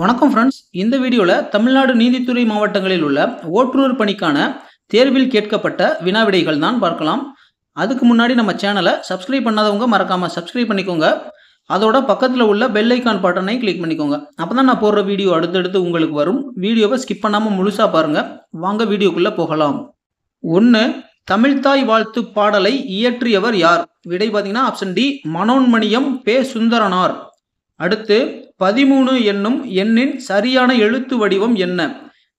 வணக்கம் ஃப்ரெண்ட்ஸ் இந்த வீடியோவில் தமிழ்நாடு நீதித்துறை மாவட்டங்களில் உள்ள ஓட்டுநர் பணிக்கான தேர்வில் கேட்கப்பட்ட வினா விடைகள் தான் பார்க்கலாம் அதுக்கு முன்னாடி நம்ம சேனலை சப்ஸ்கிரைப் பண்ணாதவங்க மறக்காமல் சப்ஸ்கிரைப் பண்ணிக்கோங்க அதோட பக்கத்தில் உள்ள பெல் ஐக்கான் பட்டனை கிளிக் பண்ணிக்கோங்க அப்போ தான் நான் போடுற வீடியோ அடுத்தடுத்து உங்களுக்கு வரும் வீடியோவை ஸ்கிப் பண்ணாமல் முழுசாக பாருங்கள் வாங்க வீடியோக்குள்ளே போகலாம் ஒன்று தமிழ்தாய் வாழ்த்து பாடலை இயற்றியவர் யார் விடை பார்த்தீங்கன்னா ஆப்ஷன் டி மனோன்மணியம் பே சுந்தரனார் அடுத்து பதிமூணு என்னும் எண்ணின் சரியான எழுத்து வடிவம் என்ன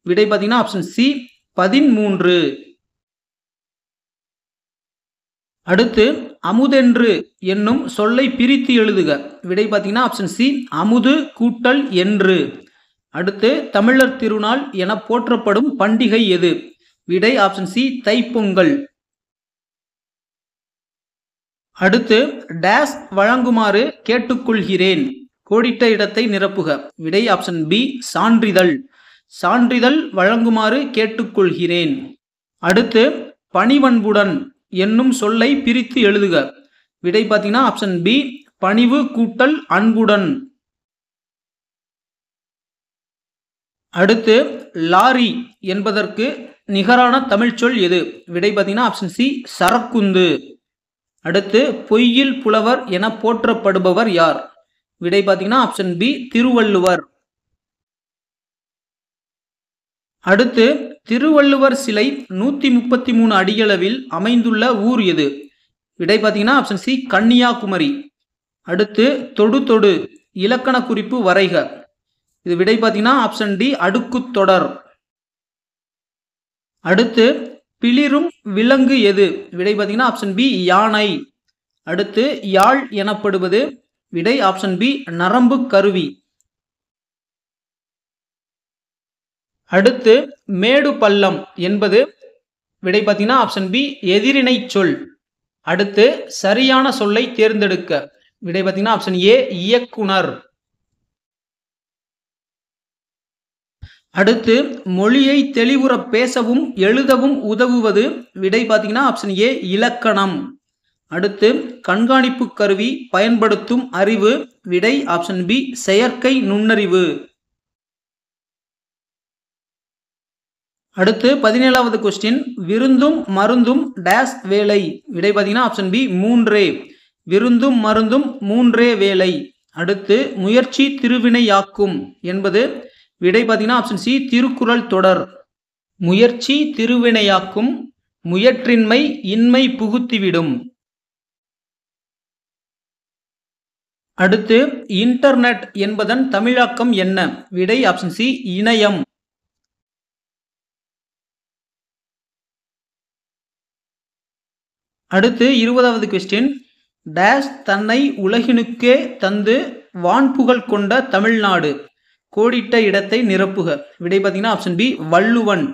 விடை பார்த்தீங்கன்னா ஆப்ஷன் சி பதிமூன்று அடுத்து அமுதென்று என்னும் சொல்லை பிரித்து எழுதுக விடை பார்த்தீங்கன்னா ஆப்ஷன் சி அமுது கூட்டல் என்று அடுத்து தமிழர் திருநாள் என போற்றப்படும் பண்டிகை எது விடை ஆப்ஷன் சி தைப்பொங்கல் அடுத்து டேஸ் வழங்குமாறு கேட்டுக்கொள்கிறேன் கோடிட்ட இடத்தை நிரப்புக விடை ஆப்ஷன் பி சான்றிதழ் சான்றிதழ் வழங்குமாறு கேட்டுக்கொள்கிறேன் அடுத்து பணிவன்புடன் என்னும் சொல்லை பிரித்து எழுதுக விடை பார்த்தீங்கன்னா ஆப்ஷன் பி பணிவு கூட்டல் அன்புடன் அடுத்து லாரி என்பதற்கு நிகரான தமிழ்ச்சொல் எது விடை பார்த்தீங்கன்னா ஆப்ஷன் சி சரக்குந்து அடுத்து பொய்யில் புலவர் என போற்றப்படுபவர் யார் விடை பார்த்தீங்கன்னா ஆப்ஷன் பி திருவள்ளுவர் அடுத்து திருவள்ளுவர் சிலை நூற்றி முப்பத்தி மூணு அடியளவில் அமைந்துள்ள ஊர் எது விடை பார்த்தீங்கன்னா ஆப்ஷன் சி கன்னியாகுமரி அடுத்து தொடு தொடு இலக்கண குறிப்பு வரைக இது விடை பார்த்தீங்கன்னா ஆப்ஷன் டி அடுக்கு தொடர் அடுத்து பிளிரும் விலங்கு எது விடை பார்த்தீங்கன்னா ஆப்ஷன் பி யானை அடுத்து யாழ் எனப்படுவது விடை ஆப்ஷன் பி நரம்பு கருவி அடுத்து மேடு பள்ளம் என்பது விடை பார்த்தீங்கன்னா ஆப்ஷன் பி எதிரினை சொல் அடுத்து சரியான சொல்லை தேர்ந்தெடுக்க விடை பார்த்தீங்கன்னா ஆப்ஷன் ஏ இயக்குனர் அடுத்து மொழியை தெளிவுற பேசவும் எழுதவும் உதவுவது விடை பார்த்தீங்கன்னா ஆப்ஷன் ஏ இலக்கணம் அடுத்து கண்காணிப்பு கருவி பயன்படுத்தும் அறிவு விடை ஆப்ஷன் பி செயற்கை நுண்ணறிவு அடுத்து பதினேழாவது கொஸ்டின் விருந்தும் மருந்தும் டேஸ் வேலை விடை பார்த்தீங்கன்னா ஆப்ஷன் பி மூன்றே விருந்தும் மருந்தும் மூன்றே வேலை அடுத்து முயற்சி திருவினையாக்கும் என்பது விடை பார்த்தீங்கன்னா ஆப்ஷன் சி திருக்குறள் தொடர் முயற்சி திருவினையாக்கும் முயற்றின்மை இன்மை புகுத்திவிடும் அடுத்து இன்டர்நெட் என்பதன் தமிழாக்கம் என்ன விடை ஆப்ஷன் சி இணையம் அடுத்து இருபதாவது கொஸ்டின் டேஷ் தன்னை உலகினுக்கே தந்து வான்புகழ் கொண்ட தமிழ்நாடு கோடிட்ட இடத்தை நிரப்புக விடை பார்த்தீங்கன்னா ஆப்ஷன் பி வள்ளுவன்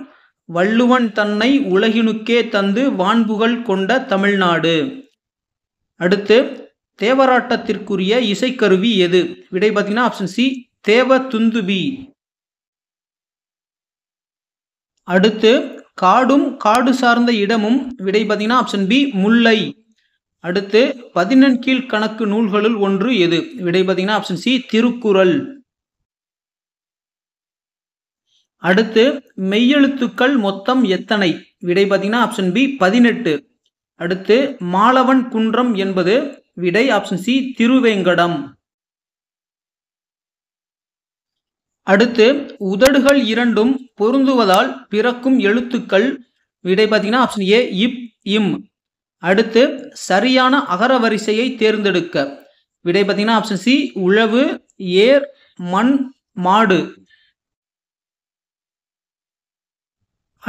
வள்ளுவன் தன்னை உலகினுக்கே தந்து வான்புகழ் கொண்ட தமிழ்நாடு அடுத்து தேவராட்டத்திற்குரிய இசைக்கருவி எது விடை பார்த்தீங்கன்னா ஆப்ஷன் சி தேவ துந்துபி அடுத்து காடும் காடு சார்ந்த இடமும் விடை பார்த்தீங்கன்னா ஆப்ஷன் பி முல்லை அடுத்து பதினெண்கீழ் கணக்கு நூல்களுள் ஒன்று எது விடை பார்த்தீங்கன்னா ஆப்ஷன் சி திருக்குறள் அடுத்து மெய்யெழுத்துக்கள் மொத்தம் எத்தனை விடை பார்த்தீங்கன்னா ஆப்ஷன் பி பதினெட்டு அடுத்து மாலவன் குன்றம் என்பது விடை ஆப்ஷன் சி திருவேங்கடம் அடுத்து உதடுகள் இரண்டும் பொருந்துவதால் பிறக்கும் எழுத்துக்கள் விடை பார்த்தீங்கன்னா ஆப்ஷன் ஏ இப் இம் அடுத்து சரியான அகர வரிசையை தேர்ந்தெடுக்க விடை பார்த்தீங்கன்னா ஆப்ஷன் சி உழவு ஏர் மண் மாடு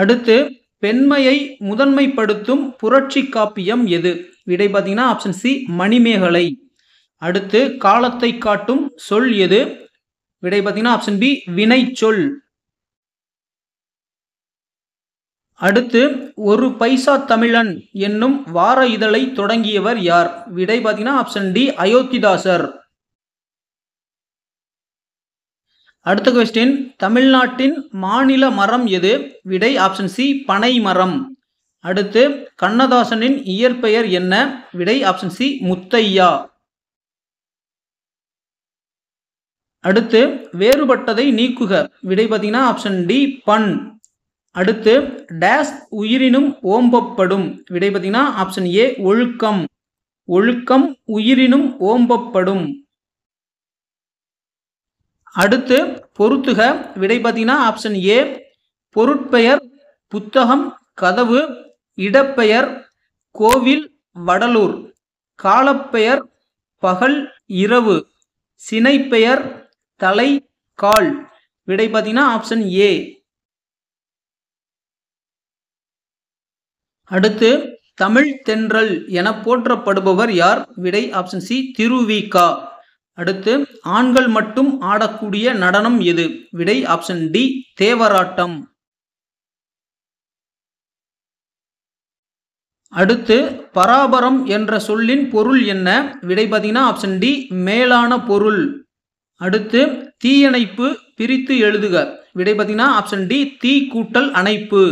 அடுத்து பெண்மையை முதன்மைப்படுத்தும் புரட்சி காப்பியம் எது விடை பார்த்தீங்கன்னா ஆப்ஷன் சி மணிமேகலை அடுத்து காலத்தை காட்டும் சொல் எது விடை பார்த்தீங்கன்னா ஆப்ஷன் பி வினை சொல் அடுத்து ஒரு பைசா தமிழன் என்னும் வார இதழை தொடங்கியவர் யார் விடை பார்த்தீங்கன்னா ஆப்ஷன் டி அயோத்திதாசர் அடுத்த கொஸ்டின் தமிழ்நாட்டின் மாநில மரம் எது விடை ஆப்ஷன் சி பனை மரம் அடுத்து கண்ணதாசனின் இயற்பெயர் என்ன விடை ஆப்ஷன் சி முத்தையா அடுத்து வேறுபட்டதை நீக்குக விடை பார்த்தீங்கன்னா ஆப்ஷன் டி பண் அடுத்து டேஸ் உயிரினும் ஓம்பப்படும் விடை பார்த்தீங்கன்னா ஆப்ஷன் ஏ ஒழுக்கம் ஒழுக்கம் உயிரினும் ஓம்பப்படும் அடுத்து பொருத்துக விடை பார்த்தீங்கன்னா ஆப்ஷன் ஏ பொருட்பெயர் புத்தகம் கதவு இடப்பெயர் கோவில் வடலூர் காலப்பெயர் பகல் இரவு சினைப்பெயர் தலை கால் விடை பார்த்தீங்கன்னா ஆப்ஷன் ஏ அடுத்து தமிழ் தென்றல் என போற்றப்படுபவர் யார் விடை ஆப்ஷன் சி திருவிகா அடுத்து ஆண்கள் மட்டும் ஆடக்கூடிய நடனம் எது விடை ஆப்ஷன் டி தேவராட்டம் அடுத்து பராபரம் என்ற சொல்லின் பொருள் என்ன விடை பார்த்தீங்கன்னா ஆப்ஷன் டி மேலான பொருள் அடுத்து தீயணைப்பு பிரித்து எழுதுக விடை பார்த்தீங்கன்னா ஆப்ஷன் டி தீ கூட்டல் அணைப்பு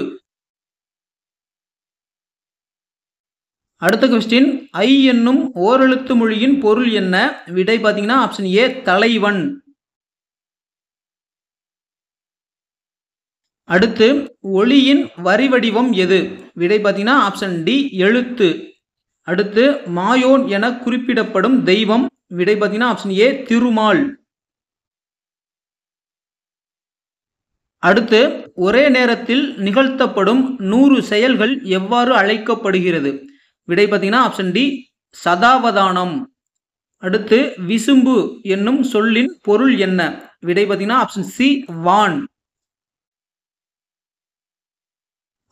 அடுத்த கொஸ்டின் ஐ என்னும் ஓரெழுத்து மொழியின் பொருள் என்ன விடை பார்த்தீங்கன்னா ஆப்ஷன் ஏ தலைவன் அடுத்து ஒளியின் வரி வடிவம் எது விடை பார்த்தீங்கன்னா ஆப்ஷன் டி எழுத்து அடுத்து மாயோன் என குறிப்பிடப்படும் தெய்வம் விடை பார்த்தீங்கன்னா ஆப்ஷன் ஏ திருமால் அடுத்து ஒரே நேரத்தில் நிகழ்த்தப்படும் நூறு செயல்கள் எவ்வாறு அழைக்கப்படுகிறது விடை பார்த்தீங்கன்னா ஆப்ஷன் டி சதாவதானம் அடுத்து விசும்பு என்னும் சொல்லின் பொருள் என்ன விடை பார்த்தீங்கன்னா ஆப்ஷன் சி வான்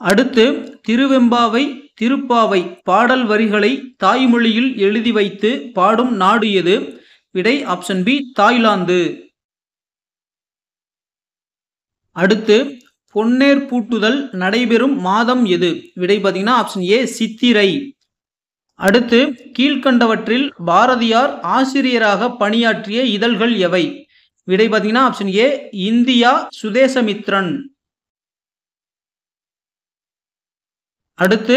அடுத்து திருவெம்பாவை திருப்பாவை பாடல் வரிகளை தாய்மொழியில் எழுதி வைத்து பாடும் நாடு எது விடை ஆப்ஷன் பி தாய்லாந்து அடுத்து பொன்னேர் பூட்டுதல் நடைபெறும் மாதம் எது விடை பார்த்தீங்கன்னா ஆப்ஷன் ஏ சித்திரை அடுத்து கீழ்கண்டவற்றில் பாரதியார் ஆசிரியராக பணியாற்றிய இதழ்கள் எவை விடை பார்த்தீங்கன்னா ஆப்ஷன் ஏ இந்தியா சுதேசமித்ரன் அடுத்து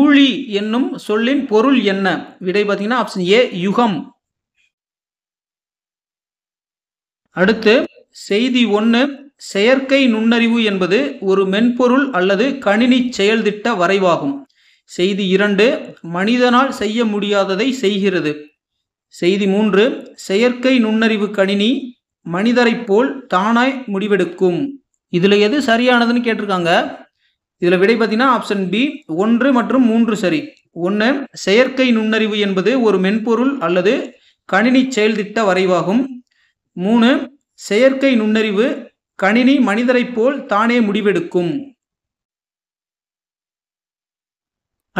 ஊழி என்னும் சொல்லின் பொருள் என்ன விடை பார்த்தீங்கன்னா ஆப்ஷன் ஏ யுகம் அடுத்து செய்தி ஒன்று செயற்கை நுண்ணறிவு என்பது ஒரு மென்பொருள் அல்லது கணினி செயல்திட்ட வரைவாகும் செய்தி இரண்டு மனிதனால் செய்ய முடியாததை செய்கிறது செய்தி மூன்று செயற்கை நுண்ணறிவு கணினி மனிதரைப் போல் தானாய் முடிவெடுக்கும் இதில் எது சரியானதுன்னு கேட்டிருக்காங்க இதில் விடை பார்த்தீங்கன்னா ஆப்ஷன் பி ஒன்று மற்றும் மூன்று சரி ஒன்று செயற்கை நுண்ணறிவு என்பது ஒரு மென்பொருள் அல்லது கணினி செயல்திட்ட வரைவாகும் மூணு செயற்கை நுண்ணறிவு கணினி மனிதரைப் போல் தானே முடிவெடுக்கும்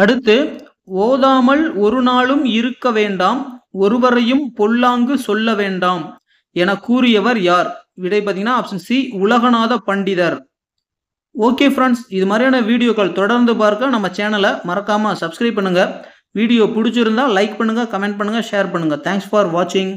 அடுத்து ஓதாமல் ஒரு நாளும் இருக்க வேண்டாம் ஒருவரையும் பொல்லாங்கு சொல்ல வேண்டாம் என கூறியவர் யார் விடை பார்த்தீங்கன்னா ஆப்ஷன் சி உலகநாத பண்டிதர் ஓகே ஃப்ரெண்ட்ஸ் இது மாதிரியான வீடியோக்கள் தொடர்ந்து பார்க்க நம்ம சேனலை மறக்காமல் சப்ஸ்கிரைப் பண்ணுங்கள் வீடியோ பிடிச்சிருந்தா லைக் பண்ணுங்கள் கமெண்ட் பண்ணுங்கள் ஷேர் பண்ணுங்கள் தேங்க்ஸ் ஃபார் வாட்சிங்